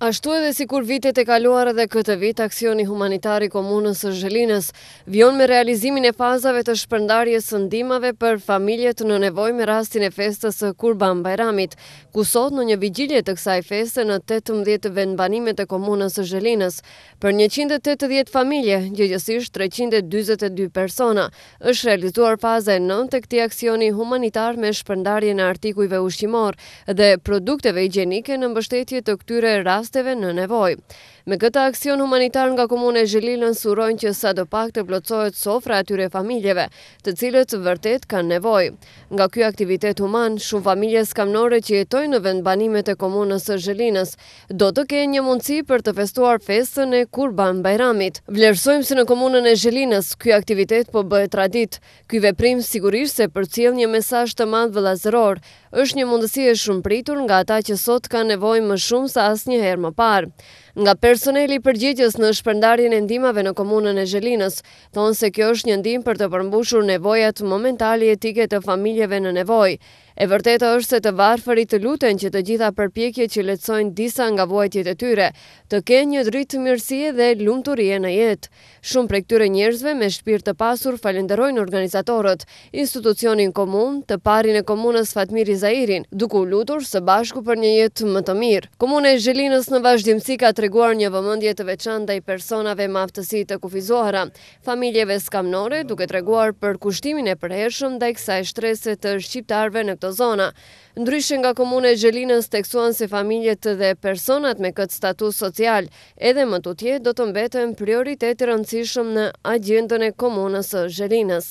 Ashtu edhe si kur vitet e kaluar edhe këtë vit, aksioni humanitari komunës së Zhelinës vion me realizimin e fazave të shpërndarjes së ndimave për familjet në nevoj me rastin e festës së Kurban Bajramit, ku sot në një vigjilje të kësaj feste në 18 vendbanimet e komunës së Zhelinës, për 180 familje, gjëgjësish 322 persona, është realizuar faza e 9 të këti aksioni humanitar me shpërndarje në artikujve ushqimor dhe produkteve gjenike në mbështetje të këtyre rastin rasteve në nevoj. Me këta aksion humanitar nga komune Zhililën surojnë që sa do pak të plotsojt sofra atyre familjeve, të cilët vërtet kanë nevoj. Nga kjo aktivitet human, shumë familje skamnore që jetojnë në vendbanimet e komunës së Zhililës, do të ke një mundësi për të festuar festën e kurban bajramit. Vlerësojmë se në komunën e Zhililës, kjo aktivitet po bëhe tradit. Kjo veprim sigurisht se për cilë një mesaj të madhë vëlazëror, është një mundësi e shumë pritur nga ata që sot ka nevoj më shumë sa asë par. Nga personeli përgjegjës në shpërndarjen e ndimave në komunën e Gjelinës, thonë se kjo është një ndim për të përmbushur nevojat momentali e tike të familjeve në nevoj. E vërteta është se të varfërit të luten që të gjitha përpjekje që letësojnë disa nga vojtjet e tyre, të kenë një dritë mirësie dhe lumëturie në jetë. Shumë për e këtyre njërzve me shpirë të pasur falenderojnë organizatorët, institucionin komun, të parin e komunës Fatmir Izairin, duku lutur së bashku për një jetë më të mirë. Komune e Zhelinës në vazhdimësi ka të treguar një vëmëndje të veçan dhe i personave maftësi të kufizohara, familjeve skamnore duke treguar për kushtimin e përheshëm dhe i kësa e shtreset të shqiptarve në këto zona. Ndryshë nga komune Gjelinës teksuan se familjet dhe personat me këtë status social, edhe më tutje do të mbetën prioritetë rëndësishëm në agjendën e komunës Gjelinës.